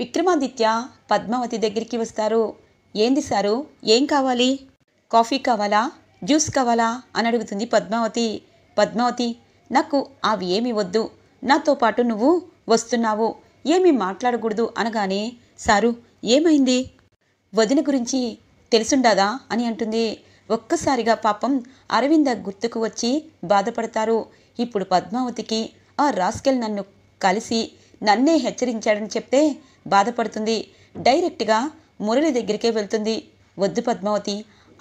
విక్రమాదిత్య పద్మావతి దగ్గరికి వస్తారు ఏంది సారు ఏం కావాలి కాఫీ కావాలా జ్యూస్ కావాలా అని అడుగుతుంది పద్మావతి పద్మావతి నాకు అవి ఏమి వద్దు నాతో పాటు నువ్వు వస్తున్నావు ఏమీ మాట్లాడకూడదు అనగానే సారు ఏమైంది వదిన గురించి తెలుసుండాదా అని అంటుంది ఒక్కసారిగా పాపం అరవింద గుర్తుకు వచ్చి బాధపడతారు ఇప్పుడు పద్మావతికి ఆ రాస్కెల్ నన్ను కలిసి నన్నే హెచ్చరించాడని చెప్తే బాధపడుతుంది డైరెక్ట్గా మురళి దగ్గరికే వెళ్తుంది వద్దు పద్మావతి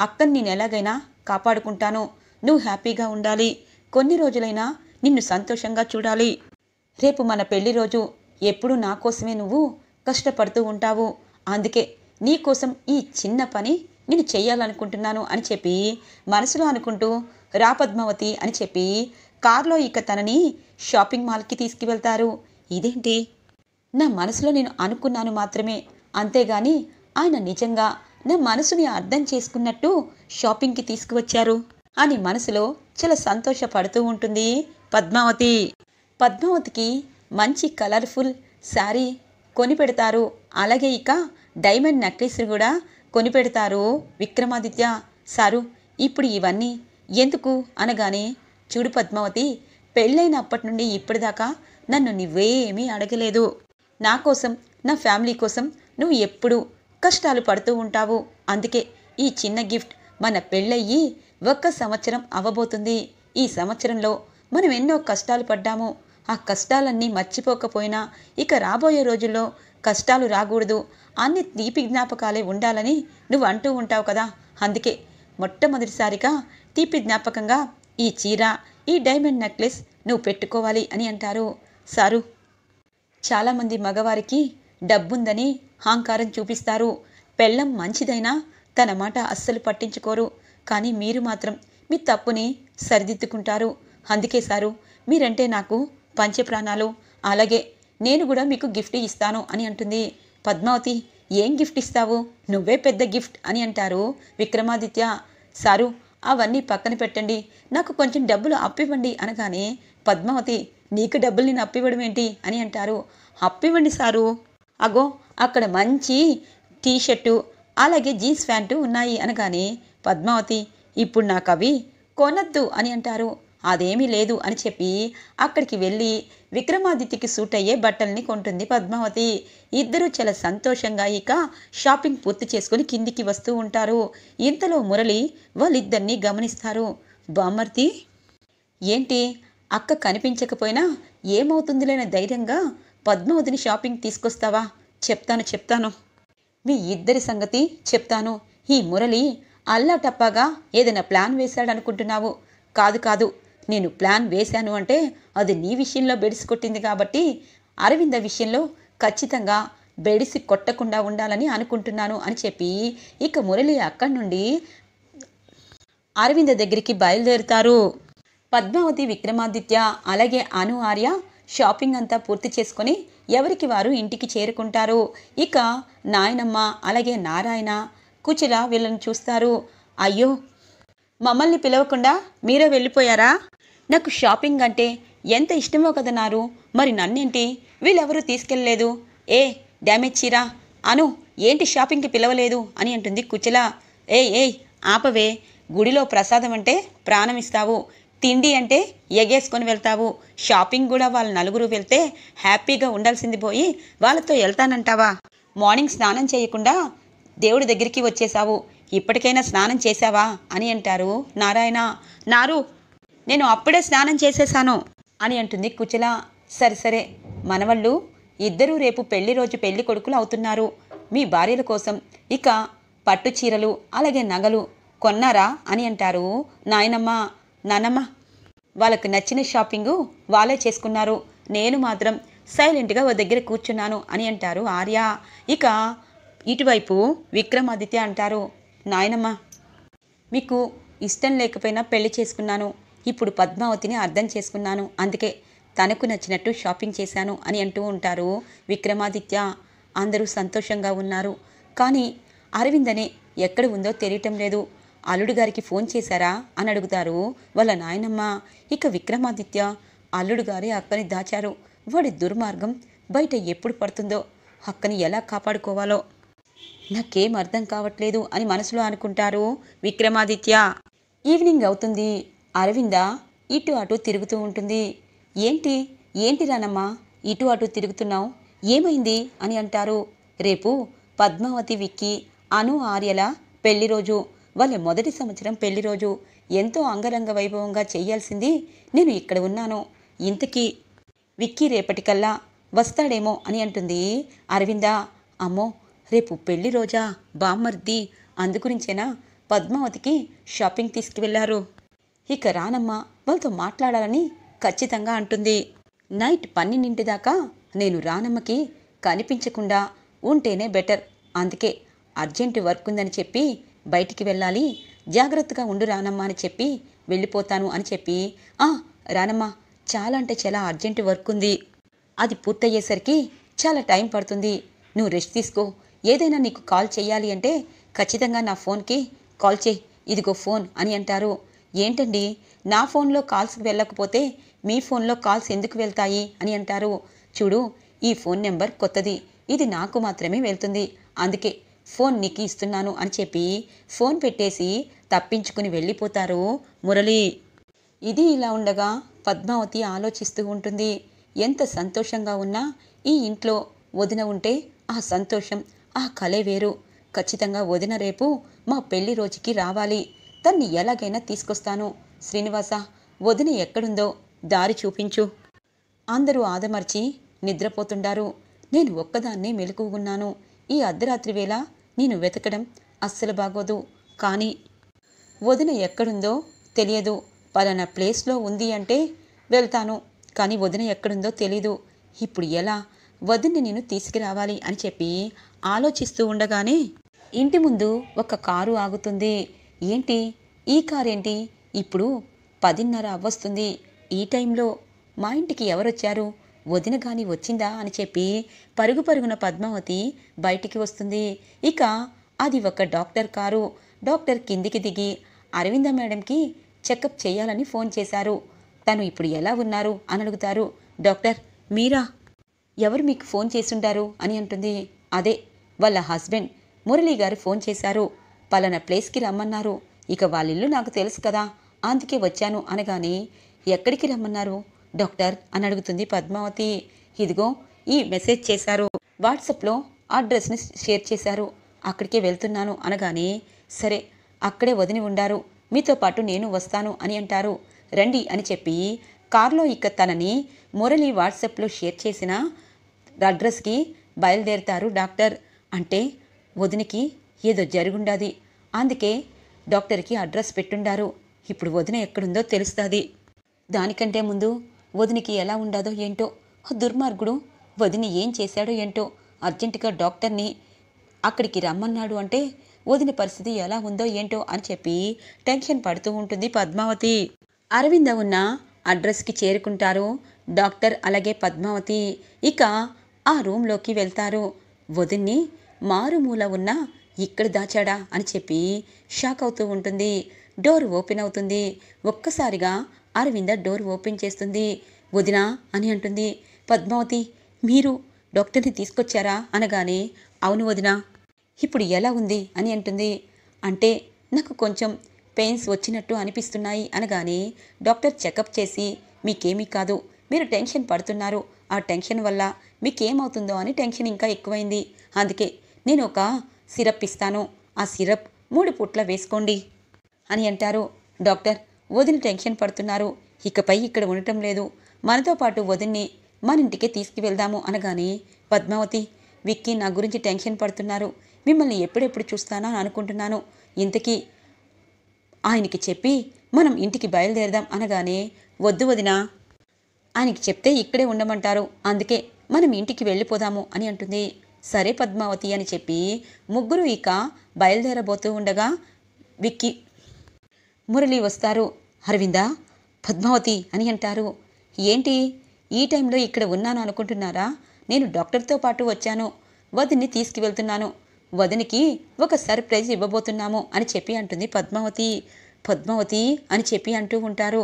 అక్కని నేను ఎలాగైనా కాపాడుకుంటాను నువ్వు హ్యాపీగా ఉండాలి కొన్ని రోజులైనా నిన్ను సంతోషంగా చూడాలి రేపు మన పెళ్లి రోజు ఎప్పుడూ నా కోసమే నువ్వు కష్టపడుతూ ఉంటావు అందుకే నీకోసం ఈ చిన్న పని నేను చేయాలనుకుంటున్నాను అని చెప్పి మనసులో అనుకుంటూ రా పద్మావతి అని చెప్పి కారులో ఇక తనని షాపింగ్ మాల్కి తీసుకువెళ్తారు ఇదేంటి నా మనసులో నేను అనుకున్నాను మాత్రమే అంతేగాని ఆయన నిజంగా నా మనసుని అర్థం చేసుకున్నట్టు షాపింగ్కి తీసుకువచ్చారు అని మనసులో చాలా సంతోషపడుతూ ఉంటుంది పద్మావతి పద్మావతికి మంచి కలర్ఫుల్ శారీ కొనిపెడతారు అలాగే ఇక డైమండ్ నెక్లెస్ కూడా కొనిపెడతారు విక్రమాదిత్య సారు ఇప్పుడు ఇవన్నీ ఎందుకు అనగానే చూడు పద్మావతి పెళ్ళైనప్పటి నుండి ఇప్పటిదాకా నన్ను నువ్వేమీ అడగలేదు నా కోసం నా ఫ్యామిలీ కోసం నువ్వు ఎప్పుడూ కష్టాలు పడుతూ ఉంటావు అందుకే ఈ చిన్న గిఫ్ట్ మన పెళ్ళయ్యి ఒక్క సంవత్సరం అవ్వబోతుంది ఈ సంవత్సరంలో మనం ఎన్నో కష్టాలు పడ్డాము ఆ కష్టాలన్నీ మర్చిపోకపోయినా ఇక రాబోయే రోజుల్లో కష్టాలు రాకూడదు అన్ని తీపి జ్ఞాపకాలే ఉండాలని నువ్వు అంటూ ఉంటావు కదా అందుకే మొట్టమొదటిసారిగా తీపి జ్ఞాపకంగా ఈ చీర ఈ డైమండ్ నెక్లెస్ నువ్వు పెట్టుకోవాలి అని అంటారు సారు చాలామంది మగవారికి డబ్బుందని అహంకారం చూపిస్తారు పెళ్ళం మంచిదైనా తన మాట అస్సలు పట్టించుకోరు కానీ మీరు మాత్రం మీ తప్పుని సరిదిద్దుకుంటారు అందుకే సారు మీరంటే నాకు పంచప్రాణాలు అలాగే నేను కూడా మీకు గిఫ్ట్ ఇస్తాను అని అంటుంది పద్మావతి ఏం గిఫ్ట్ ఇస్తావు నువ్వే పెద్ద గిఫ్ట్ అని అంటారు విక్రమాదిత్య సారు అవన్నీ పక్కన పెట్టండి నాకు కొంచెం డబ్బులు అప్పివ్వండి అనగానే పద్మావతి నీకు డబ్బులు నేను అప్పివ్వడం ఏంటి అని అంటారు అప్పివ్వండి సారు అగో అక్కడ మంచి టీ షర్టు అలాగే జీన్స్ ప్యాంటు ఉన్నాయి అనగానే పద్మావతి ఇప్పుడు నాకు అవి కొనద్దు అని అంటారు అదేమీ లేదు అని చెప్పి అక్కడికి వెళ్ళి విక్రమాదిత్యకి సూట్ అయ్యే బట్టల్ని కొంటుంది పద్మావతి ఇద్దరూ చాలా సంతోషంగా ఇక షాపింగ్ పూర్తి చేసుకుని కిందికి వస్తూ ఉంటారు ఇంతలో మురళి వాళ్ళిద్దరినీ గమనిస్తారు బామర్తి ఏంటి అక్క కనిపించకపోయినా ఏమవుతుందిలేని ధైర్యంగా పద్మావతిని షాపింగ్ తీసుకొస్తావా చెప్తాను చెప్తాను మీ ఇద్దరి సంగతి చెప్తాను ఈ మురళి అల్లాటప్పాగా ఏదైనా ప్లాన్ వేశాడనుకుంటున్నావు కాదు కాదు నేను ప్లాన్ వేశాను అంటే అది నీ విషయంలో బెడిసి కొట్టింది కాబట్టి అరవింద విషయంలో ఖచ్చితంగా బెడిసి కొట్టకుండా ఉండాలని అనుకుంటున్నాను అని చెప్పి ఇక మురళి అక్కడి నుండి అరవింద దగ్గరికి బయలుదేరుతారు పద్మావతి విక్రమాదిత్య అలాగే అను ఆర్య షాపింగ్ అంతా పూర్తి చేసుకొని ఎవరికి వారు ఇంటికి చేరుకుంటారు ఇక నాయనమ్మ అలాగే నారాయణ కుచిల వీళ్ళని చూస్తారు అయ్యో మమ్మల్ని పిలవకుండా మీరే వెళ్ళిపోయారా నాకు షాపింగ్ అంటే ఎంత ఇష్టమో కదన్నారు మరి నన్నేంటి వీళ్ళెవరూ తీసుకెళ్ళలేదు ఏ డ్యామేజ్ చీరా అను ఏంటి షాపింగ్కి పిలవలేదు అని అంటుంది కుచిల ఏయ్ ఏయ్ ఆపవే గుడిలో ప్రసాదం అంటే ప్రాణమిస్తావు తిండి అంటే ఎగేసుకొని వెళ్తావు షాపింగ్ కూడా వాళ్ళ నలుగురు వెళ్తే హ్యాపీగా ఉండాల్సింది పోయి వాళ్ళతో వెళ్తానంటావా మార్నింగ్ స్నానం చేయకుండా దేవుడి దగ్గరికి వచ్చేసావు ఇప్పటికైనా స్నానం చేశావా అని అంటారు నారాయణ నారు నేను అప్పుడే స్నానం చేసేశాను అని అంటుంది కుచల సరే సరే మనవళ్ళు ఇద్దరూ రేపు పెళ్లి రోజు పెళ్లి కొడుకులు అవుతున్నారు మీ భార్యల కోసం ఇక పట్టు చీరలు అలాగే నగలు కొన్నారా అని అంటారు నాయనమ్మ నానమ్మ వాళ్ళకు నచ్చిన షాపింగు వాళ్ళే చేసుకున్నారు నేను మాత్రం సైలెంట్గా ఓ దగ్గర కూర్చున్నాను అని అంటారు ఆర్య ఇక ఇటువైపు విక్రమాదిత్య అంటారు నాయనమ్మ మీకు ఇష్టం లేకపోయినా పెళ్లి చేసుకున్నాను ఇప్పుడు పద్మావతిని అర్థం చేసుకున్నాను అందుకే తనకు నచ్చినట్టు షాపింగ్ చేశాను అని అంటూ ఉంటారు విక్రమాదిత్య అందరూ సంతోషంగా ఉన్నారు కానీ అరవింద్ అనే ఎక్కడ ఉందో తెలియటం లేదు అల్లుడు గారికి ఫోన్ చేశారా అని అడుగుతారు వాళ్ళ నాయనమ్మ ఇక విక్రమాదిత్య అల్లుడు గారి అక్కని దాచారు వాడి దుర్మార్గం బయట ఎప్పుడు పడుతుందో అక్కని ఎలా కాపాడుకోవాలో నాకేం అర్థం కావట్లేదు అని మనసులో అనుకుంటారు విక్రమాదిత్య ఈవినింగ్ అవుతుంది అరవింద ఇటు అటు తిరుగుతూ ఉంటుంది ఏంటి ఏంటి రానమ్మా ఇటు అటు తిరుగుతున్నావు ఏమైంది అని అంటారు రేపు పద్మావతి విక్కి అను ఆర్యల పెళ్లి రోజు వాళ్ళ మొదటి సంవత్సరం పెళ్లి రోజు ఎంతో అంగరంగ వైభవంగా చేయాల్సింది నేను ఇక్కడ ఉన్నాను ఇంతకీ విక్కీ రేపటికల్లా వస్తాడేమో అని అంటుంది అరవిందా అమ్మో రేపు పెళ్లి రోజా బామ్మర్ది అందుగురించేనా పద్మావతికి షాపింగ్ తీసుకువెళ్లారు ఇక రానమ్మ వాళ్ళతో మాట్లాడాలని ఖచ్చితంగా అంటుంది నైట్ పన్నెండింటి దాకా నేను రానమ్మకి కనిపించకుండా ఉంటేనే బెటర్ అందుకే అర్జెంటు వర్క్ ఉందని చెప్పి బయటికి వెళ్ళాలి జాగ్రత్తగా ఉండు రానమ్మ అని చెప్పి వెళ్ళిపోతాను అని చెప్పి ఆ రానమ్మ చాలా అంటే చాలా అర్జెంట్ వర్క్ ఉంది అది పూర్తయ్యేసరికి చాలా టైం పడుతుంది నువ్వు రెస్ట్ తీసుకో ఏదైనా నీకు కాల్ చేయాలి అంటే ఖచ్చితంగా నా ఫోన్కి కాల్ చేయి ఇదిగో ఫోన్ అని అంటారు ఏంటండి నా ఫోన్లో కాల్స్ వెళ్ళకపోతే మీ ఫోన్లో కాల్స్ ఎందుకు వెళ్తాయి అని అంటారు చూడు ఈ ఫోన్ నెంబర్ కొత్తది ఇది నాకు మాత్రమే వెళ్తుంది అందుకే ఫోన్ నీకు ఇస్తున్నాను అని చెప్పి ఫోన్ పెట్టేసి తప్పించుకుని వెళ్ళిపోతారు మురళి ఇది ఇలా ఉండగా పద్మావతి ఆలోచిస్తూ ఉంటుంది ఎంత సంతోషంగా ఉన్నా ఈ ఇంట్లో వదిన ఉంటే ఆ సంతోషం ఆ కలే వేరు ఖచ్చితంగా వదిన రేపు మా పెళ్లి రోజుకి రావాలి తన్ని ఎలాగైనా తీసుకొస్తాను శ్రీనివాస వదిన ఎక్కడుందో దారి చూపించు అందరూ ఆదమర్చి నిద్రపోతుండారు నేను ఒక్కదాన్నే మెలకుగున్నాను ఈ అర్ధరాత్రి వేళ నేను వెతకడం అస్సలు బాగోదు కానీ వదిన ఎక్కడుందో తెలియదు పలానా ప్లేస్లో ఉంది అంటే వెళ్తాను కానీ వదిన ఎక్కడుందో తెలీదు ఇప్పుడు ఎలా వదిన్ని నేను తీసుకురావాలి అని చెప్పి ఆలోచిస్తూ ఉండగానే ఇంటి ముందు ఒక కారు ఆగుతుంది ఏంటి ఈ కారు ఏంటి ఇప్పుడు పదిన్నర అవ్వస్తుంది ఈ టైంలో మా ఇంటికి ఎవరొచ్చారు వదిన గాని వచ్చిందా అని చెప్పి పరుగు పరుగున పద్మావతి బయటికి వస్తుంది ఇక అది ఒక డాక్టర్ కారు డాక్టర్ కిందికి దిగి అరవింద మేడంకి చెకప్ చేయాలని ఫోన్ చేశారు తను ఇప్పుడు ఎలా ఉన్నారు అని అడుగుతారు డాక్టర్ మీరా ఎవరు మీకు ఫోన్ చేస్తుంటారు అని అంటుంది అదే వాళ్ళ హస్బెండ్ మురళీ గారు ఫోన్ చేశారు పలానా ప్లేస్కి రమ్మన్నారు ఇక వాళ్ళిల్లు నాకు తెలుసు కదా అందుకే వచ్చాను అనగానే ఎక్కడికి రమ్మన్నారు డాక్టర్ అని అడుగుతుంది పద్మావతి ఇదిగో ఈ మెసేజ్ చేశారు వాట్సాప్లో అడ్రస్ని షేర్ చేశారు అక్కడికే వెళ్తున్నాను అనగానే సరే అక్కడే వదిని ఉండారు మీతో పాటు నేను వస్తాను అని అంటారు రండి అని చెప్పి కారులో ఇక తనని మురళి వాట్సాప్లో షేర్ చేసిన అడ్రస్కి బయలుదేరుతారు డాక్టర్ అంటే వదినికి ఏదో జరుగుండాది అందుకే డాక్టర్కి అడ్రస్ పెట్టుండారు ఇప్పుడు వదిన ఎక్కడుందో తెలుస్తుంది దానికంటే ముందు వదినికి ఎలా ఉండాదో ఏంటో దుర్మార్గుడు వదిని ఏం చేశాడో ఏంటో అర్జెంటుగా డాక్టర్ని అక్కడికి రమ్మన్నాడు అంటే వదిన పరిస్థితి ఎలా ఉందో ఏంటో అని చెప్పి టెన్షన్ పడుతూ ఉంటుంది పద్మావతి అరవింద ఉన్న అడ్రస్కి చేరుకుంటారు డాక్టర్ అలాగే పద్మావతి ఇక ఆ రూమ్లోకి వెళ్తారు వదిన్ని మారుమూల ఉన్న ఇక్కడ దాచాడా అని చెప్పి షాక్ అవుతూ ఉంటుంది డోర్ ఓపెన్ అవుతుంది ఒక్కసారిగా అరవింద డోర్ ఓపెన్ చేస్తుంది వదినా అని అంటుంది పద్మావతి మీరు డాక్టర్ని తీసుకొచ్చారా అనగానే అవును వదిన ఇప్పుడు ఎలా ఉంది అని అంటుంది అంటే నాకు కొంచెం పెయిన్స్ వచ్చినట్టు అనిపిస్తున్నాయి అనగానే డాక్టర్ చెకప్ చేసి మీకేమీ కాదు మీరు టెన్షన్ పడుతున్నారు ఆ టెన్షన్ వల్ల మీకేమవుతుందో అని టెన్షన్ ఇంకా ఎక్కువైంది అందుకే నేను ఒక సిరప్ ఇస్తాను ఆ సిరప్ మూడు పూట్ల వేసుకోండి అని అంటారు డాక్టర్ వదిన టెన్షన్ పడుతున్నారు ఇకపై ఇక్కడ ఉండటం లేదు మనతో పాటు వదిన్ని మన ఇంటికే తీసుకువెళ్దాము అనగానే పద్మావతి విక్కీ నా గురించి టెన్షన్ పడుతున్నారు మిమ్మల్ని ఎప్పుడెప్పుడు చూస్తానా అనుకుంటున్నాను ఇంతకీ ఆయనకి చెప్పి మనం ఇంటికి బయలుదేరదాం అనగానే వద్దు వదినా ఆయనకి చెప్తే ఇక్కడే ఉండమంటారు అందుకే మనం ఇంటికి వెళ్ళిపోదాము అని అంటుంది సరే పద్మావతి అని చెప్పి ముగ్గురు ఇక బయలుదేరబోతూ ఉండగా విక్కి మురళి వస్తారు అరవిందా పద్మావతి అని అంటారు ఏంటి ఈ టైంలో ఇక్కడ ఉన్నాను అనుకుంటున్నారా నేను డాక్టర్తో పాటు వచ్చాను వదిని తీసుకువెళ్తున్నాను వదినికి ఒక సర్ప్రైజ్ ఇవ్వబోతున్నాము అని చెప్పి అంటుంది పద్మావతి పద్మావతి అని చెప్పి అంటూ ఉంటారు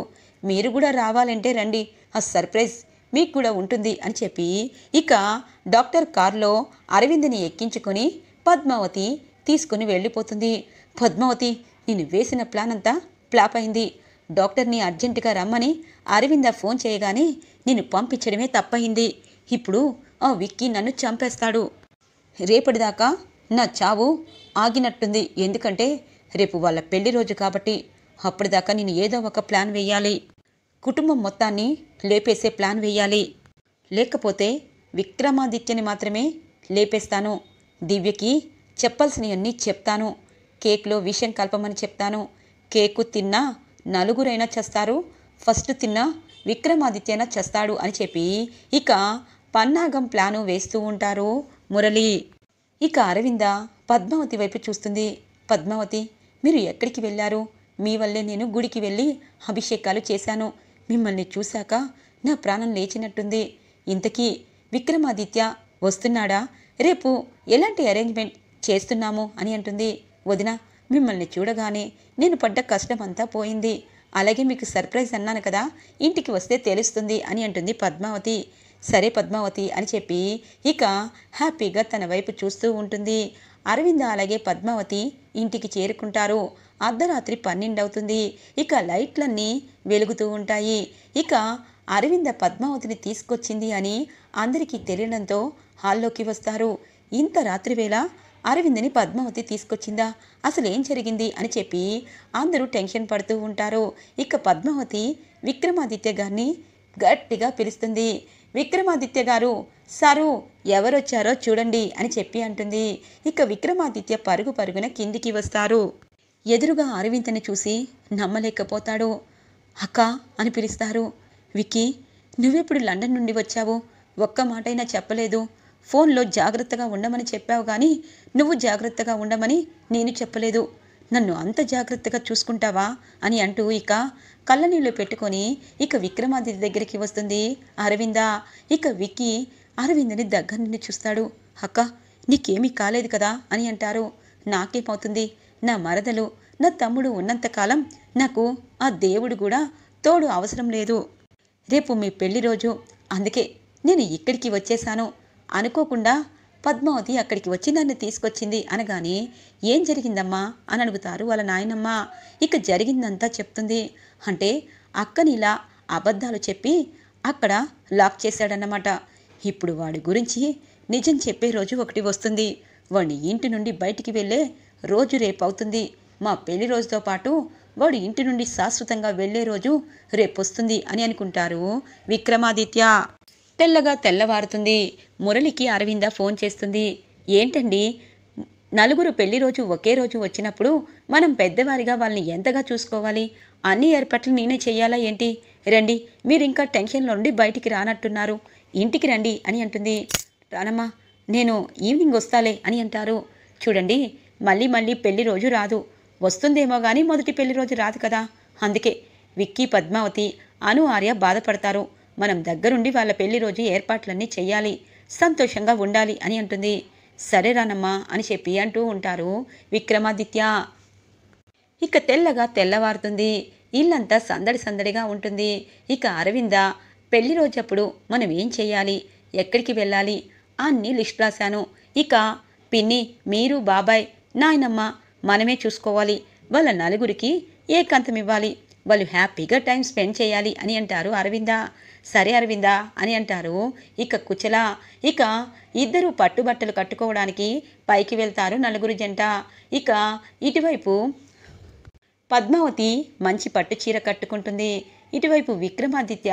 మీరు కూడా రావాలంటే రండి ఆ సర్ప్రైజ్ మీకు కూడా ఉంటుంది అని చెప్పి ఇక డాక్టర్ కారులో అరవింద్ని ఎక్కించుకొని పద్మావతి తీసుకుని వెళ్ళిపోతుంది పద్మావతి నేను వేసిన ప్లాన్ అంతా ఫ్లాప్ అయింది డాక్టర్ని అర్జెంటుగా రమ్మని అరవింద ఫోన్ చేయగానే నేను పంపించడమే తప్పయింది ఇప్పుడు ఆ విక్కీ నన్ను చంపేస్తాడు రేపటిదాకా నా చావు ఆగినట్టుంది ఎందుకంటే రేపు వాళ్ళ పెళ్లి రోజు కాబట్టి అప్పటిదాకా నేను ఏదో ఒక ప్లాన్ వేయాలి కుటుంబం మొత్తాన్ని లేపేసే ప్లాన్ వేయాలి లేకపోతే విక్రమాదిత్యని మాత్రమే లేపేస్తాను దివ్యకి చెప్పాల్సినవన్నీ చెప్తాను కేక్లో విషయం కలపమని చెప్తాను కేకు తిన్నా నలుగురైనా చేస్తారు ఫస్ట్ తిన్న విక్రమాదిత్యన చేస్తాడు అని చెప్పి ఇక పన్నాగం ప్లాను వేస్తూ ఉంటారు మురళి ఇక అరవింద పద్మావతి వైపు చూస్తుంది పద్మావతి మీరు ఎక్కడికి వెళ్ళారు మీ వల్లే నేను గుడికి వెళ్ళి అభిషేకాలు చేశాను మిమ్మల్ని చూశాక నా ప్రాణం లేచినట్టుంది ఇంతకీ విక్రమాదిత్య వస్తున్నాడా రేపు ఎలాంటి అరేంజ్మెంట్ చేస్తున్నాము అని అంటుంది వదినా మిమ్మల్ని చూడగానే నేను పడ్డ కష్టమంతా పోయింది అలాగే మీకు సర్ప్రైజ్ అన్నాను కదా ఇంటికి వస్తే తెలుస్తుంది అని అంటుంది పద్మావతి సరే పద్మావతి అని చెప్పి ఇక హ్యాపీగా తన వైపు చూస్తూ ఉంటుంది అరవింద అలాగే పద్మావతి ఇంటికి చేరుకుంటారు అర్ధరాత్రి పన్నెండు అవుతుంది ఇక లైట్లన్నీ వెలుగుతూ ఉంటాయి ఇక అరవింద పద్మావతిని తీసుకొచ్చింది అని అందరికీ తెలియడంతో హాల్లోకి వస్తారు ఇంత రాత్రివేళ అరవింద్ని పద్మావతి తీసుకొచ్చిందా అసలు ఏం జరిగింది అని చెప్పి అందరూ టెన్షన్ పడుతూ ఉంటారు ఇక పద్మావతి విక్రమాదిత్య గారిని గట్టిగా పిలుస్తుంది విక్రమాదిత్య గారు సారు ఎవరొచ్చారో చూడండి అని చెప్పి అంటుంది ఇక విక్రమాదిత్య పరుగు పరుగున కిందికి వస్తారు ఎదురుగా అరవింద్ని చూసి నమ్మలేకపోతాడు అక్క అని పిలుస్తారు విక్కీ నువ్వెప్పుడు లండన్ నుండి వచ్చావు ఒక్క మాటైనా చెప్పలేదు ఫోన్లో జాగ్రత్తగా ఉండమని చెప్పావు కానీ నువ్వు జాగ్రత్తగా ఉండమని నేను చెప్పలేదు నన్ను అంత జాగ్రత్తగా చూసుకుంటావా అని అంటూ ఇక కళ్ళనీళ్ళు పెట్టుకొని ఇక విక్రమాదిత్య దగ్గరికి వస్తుంది అరవిందా ఇక విక్కి అరవిందని దగ్గర నుండి చూస్తాడు అక్క నీకేమీ కాలేదు కదా అని అంటారు నాకేమవుతుంది నా మరదలు నా తమ్ముడు ఉన్నంతకాలం నాకు ఆ దేవుడు కూడా తోడు అవసరం లేదు రేపు మీ పెళ్లి రోజు అందుకే నేను ఇక్కడికి వచ్చేశాను అనుకోకుండా పద్మావతి అక్కడికి వచ్చి నన్ను తీసుకొచ్చింది అనగానే ఏం జరిగిందమ్మా అని అడుగుతారు వాళ్ళ నాయనమ్మ ఇక జరిగిందంతా చెప్తుంది అంటే అక్కని ఇలా అబద్ధాలు చెప్పి అక్కడ లాక్ చేశాడన్నమాట ఇప్పుడు వాడి గురించి నిజం చెప్పే రోజు ఒకటి వస్తుంది వాడిని ఇంటి నుండి బయటికి వెళ్ళే రోజు రేపవుతుంది మా పెళ్లి రోజుతో పాటు వాడు ఇంటి నుండి శాశ్వతంగా వెళ్ళే రోజు రేపొస్తుంది అని అనుకుంటారు విక్రమాదిత్య తెల్లగా తెల్లవారుతుంది మురళికి అరవింద ఫోన్ చేస్తుంది ఏంటండి నలుగురు పెళ్లి రోజు ఒకే రోజు వచ్చినప్పుడు మనం పెద్దవారిగా వాళ్ళని ఎంతగా చూసుకోవాలి అన్ని ఏర్పాట్లు నేనే చేయాలా ఏంటి రండి మీరు ఇంకా టెన్షన్లో నుండి బయటికి రానట్టున్నారు ఇంటికి రండి అని అంటుంది రానమ్మా నేను ఈవినింగ్ వస్తాలే అని అంటారు చూడండి మళ్ళీ మళ్ళీ పెళ్లి రోజు రాదు వస్తుందేమో కానీ మొదటి పెళ్లి రోజు రాదు కదా అందుకే విక్కీ పద్మావతి అను ఆర్య బాధపడతారు మనం దగ్గరుండి వాళ్ళ పెళ్లి రోజు ఏర్పాట్లన్నీ చేయాలి సంతోషంగా ఉండాలి అని అంటుంది సరేరానమ్మా అని చెప్పి అంటూ ఉంటారు విక్రమాదిత్య ఇక తెల్లగా తెల్లవారుతుంది ఇల్లంతా సందడి సందడిగా ఉంటుంది ఇక అరవింద పెళ్లి రోజప్పుడు మనం ఏం చేయాలి ఎక్కడికి వెళ్ళాలి అన్నీ లిస్ట్ రాశాను ఇక పిన్ని మీరు బాబాయ్ నాయనమ్మ మనమే చూసుకోవాలి వాళ్ళ నలుగురికి ఏకాంతం ఇవ్వాలి వాళ్ళు హ్యాపీగా టైం స్పెండ్ చేయాలి అని అంటారు అరవింద సరే అరవింద అని అంటారు ఇక కుచల ఇక ఇద్దరు పట్టుబట్టలు కట్టుకోవడానికి పైకి వెళ్తారు నలుగురు జంట ఇక ఇటువైపు పద్మావతి మంచి పట్టు చీర కట్టుకుంటుంది ఇటువైపు విక్రమాదిత్య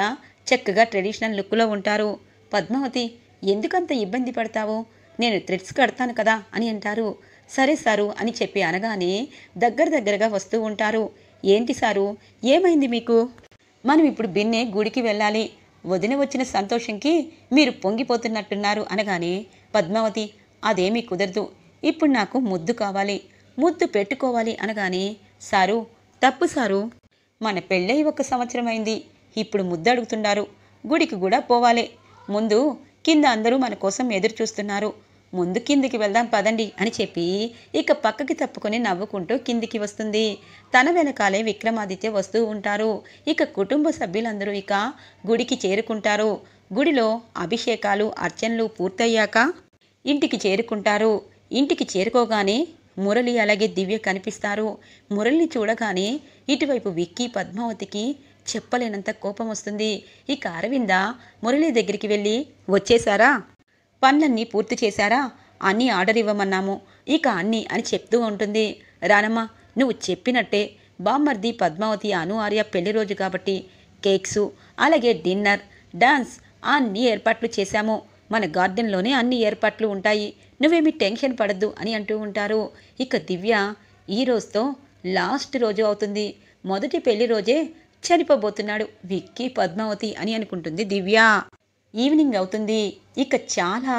చక్కగా ట్రెడిషనల్ లుక్లో ఉంటారు పద్మావతి ఎందుకంత ఇబ్బంది పడతావు నేను థ్రెడ్స్ కడతాను కదా అని అంటారు సరే సారు అని చెప్పి అనగానే దగ్గర దగ్గరగా వస్తూ ఉంటారు ఏంటి సారు ఏమైంది మీకు మనం ఇప్పుడు బిన్నే గుడికి వెళ్ళాలి వదిన వచ్చిన సంతోషంకి మీరు పొంగిపోతున్నట్టున్నారు అనగానే పద్మావతి అదేమీ కుదరదు ఇప్పుడు నాకు ముద్దు కావాలి ముద్దు పెట్టుకోవాలి అనగానే సారు తప్పు సారు మన పెళ్ళై ఒక సంవత్సరం అయింది ఇప్పుడు ముద్దు అడుగుతున్నారు గుడికి కూడా పోవాలి ముందు కింద అందరూ మన కోసం ఎదురు చూస్తున్నారు ముందు కిందికి వెళ్దాం పదండి అని చెప్పి ఇక పక్కకి తప్పుకొని నవ్వుకుంటూ కిందికి వస్తుంది తన వెనకాలే విక్రమాదిత్య వస్తూ ఉంటారు ఇక కుటుంబ సభ్యులందరూ ఇక గుడికి చేరుకుంటారు గుడిలో అభిషేకాలు అర్చనలు పూర్తయ్యాక ఇంటికి చేరుకుంటారు ఇంటికి చేరుకోగానే మురళి అలాగే దివ్య కనిపిస్తారు మురళిని చూడగానే ఇటువైపు విక్కీ పద్మావతికి చెప్పలేనంత కోపం వస్తుంది ఇక అరవింద మురళి దగ్గరికి వెళ్ళి వచ్చేశారా పనులన్నీ పూర్తి చేశారా అన్నీ ఆర్డర్ ఇవ్వమన్నాము ఇక అన్నీ అని చెప్తూ ఉంటుంది రానమ్మ నువ్వు చెప్పినట్టే బామ్మర్ది పద్మావతి అను ఆర్య పెళ్లి రోజు కాబట్టి కేక్స్ అలాగే డిన్నర్ డాన్స్ అన్ని ఏర్పాట్లు చేశాము మన గార్డెన్లోనే అన్ని ఏర్పాట్లు ఉంటాయి నువ్వేమి టెన్షన్ పడద్దు అని అంటూ ఉంటారు ఇక దివ్య ఈ రోజుతో లాస్ట్ రోజు అవుతుంది మొదటి పెళ్లి రోజే చనిపోబోతున్నాడు విక్కీ పద్మావతి అని అనుకుంటుంది దివ్య ఈవినింగ్ అవుతుంది ఇక చాలా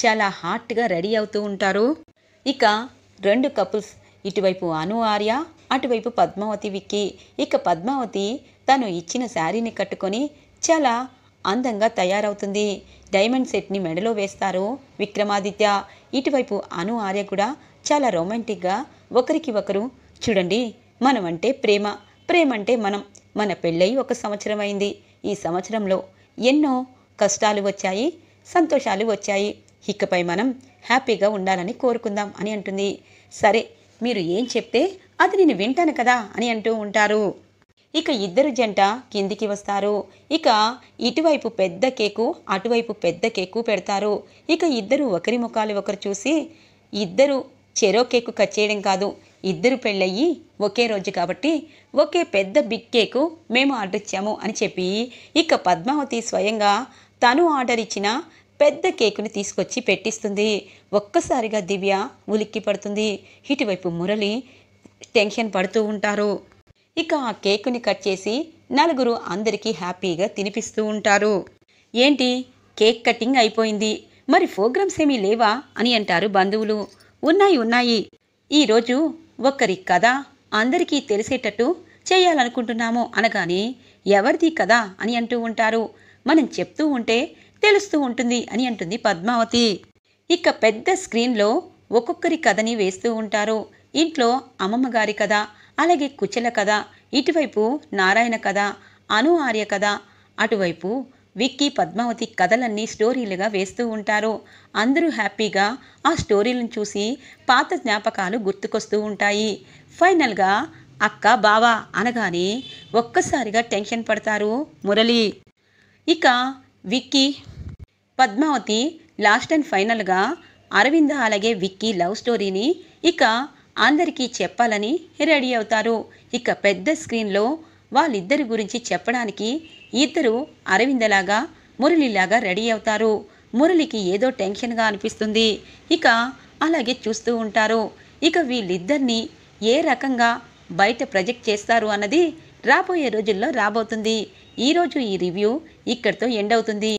చాలా హాట్గా రెడీ అవుతూ ఉంటారు ఇక రెండు కపుల్స్ ఇటువైపు అను ఆర్య అటువైపు పద్మావతి విక్కి ఇక పద్మావతి తను ఇచ్చిన శారీని కట్టుకొని చాలా అందంగా తయారవుతుంది డైమండ్ సెట్ని మెడలో వేస్తారు విక్రమాదిత్య ఇటువైపు అను ఆర్య కూడా చాలా రొమాంటిక్గా ఒకరికి ఒకరు చూడండి మనం అంటే ప్రేమ ప్రేమ అంటే మనం మన పెళ్ళై ఒక సంవత్సరం అయింది ఈ సంవత్సరంలో ఎన్నో కష్టాలు వచ్చాయి సంతోషాలు వచ్చాయి ఇకపై మనం హ్యాపీగా ఉండాలని కోరుకుందాం అని అంటుంది సరే మీరు ఏం చెప్తే అది నేను వింటాను కదా అని అంటూ ఉంటారు ఇక ఇద్దరు జంట కిందికి వస్తారు ఇక ఇటువైపు పెద్ద కేకు అటువైపు పెద్ద కేకు పెడతారు ఇక ఇద్దరు ఒకరి ముఖాలు ఒకరు చూసి ఇద్దరు చెరో కేకు కట్ చేయడం కాదు ఇద్దరు పెళ్ళయ్యి ఒకే రోజు కాబట్టి ఒకే పెద్ద బిగ్ కేకు మేము ఆర్డర్ ఇచ్చాము అని చెప్పి ఇక పద్మావతి స్వయంగా తను ఆర్డర్ ఇచ్చిన పెద్ద కేకుని తీసుకొచ్చి పెట్టిస్తుంది ఒక్కసారిగా దివ్య ఉలిక్కి పడుతుంది ఇటువైపు మురళి టెన్షన్ పడుతూ ఉంటారు ఇక ఆ కేకుని కట్ చేసి నలుగురు అందరికీ హ్యాపీగా తినిపిస్తూ ఉంటారు ఏంటి కేక్ కటింగ్ అయిపోయింది మరి ప్రోగ్రామ్స్ ఏమీ లేవా అని అంటారు బంధువులు ఉన్నాయి ఉన్నాయి ఈరోజు ఒకరి కథ అందరికీ తెలిసేటట్టు చేయాలనుకుంటున్నాము అనగానే ఎవరిది కదా అని అంటూ ఉంటారు మనం చెప్తూ ఉంటే తెలుస్తూ ఉంటుంది అని అంటుంది పద్మావతి ఇక పెద్ద స్క్రీన్లో ఒక్కొక్కరి కథని వేస్తూ ఉంటారు ఇంట్లో అమ్మమ్మ గారి కథ అలాగే కుచల కథ ఇటువైపు నారాయణ కథ అను ఆర్య కథ అటువైపు విక్కీ పద్మావతి కథలన్నీ స్టోరీలుగా వేస్తూ ఉంటారు అందరూ హ్యాపీగా ఆ స్టోరీలను చూసి పాత జ్ఞాపకాలు గుర్తుకొస్తూ ఉంటాయి ఫైనల్గా అక్క బావ అనగానే ఒక్కసారిగా టెన్షన్ పడతారు మురళి ఇక విక్కీ పద్మావతి లాస్ట్ అండ్ ఫైనల్గా అరవింద అలాగే విక్కీ లవ్ స్టోరీని ఇక అందరికీ చెప్పాలని రెడీ అవుతారు ఇక పెద్ద స్క్రీన్లో వాళ్ళిద్దరి గురించి చెప్పడానికి ఇద్దరు అరవిందలాగా మురళిలాగా రెడీ అవుతారు మురళికి ఏదో టెన్షన్గా అనిపిస్తుంది ఇక అలాగే చూస్తూ ఉంటారు ఇక వీళ్ళిద్దరినీ ఏ రకంగా బయట ప్రొజెక్ట్ చేస్తారు అన్నది రాబోయే రోజుల్లో రాబోతుంది ఈరోజు ఈ రివ్యూ ఇక్కడితో ఎండ్ అవుతుంది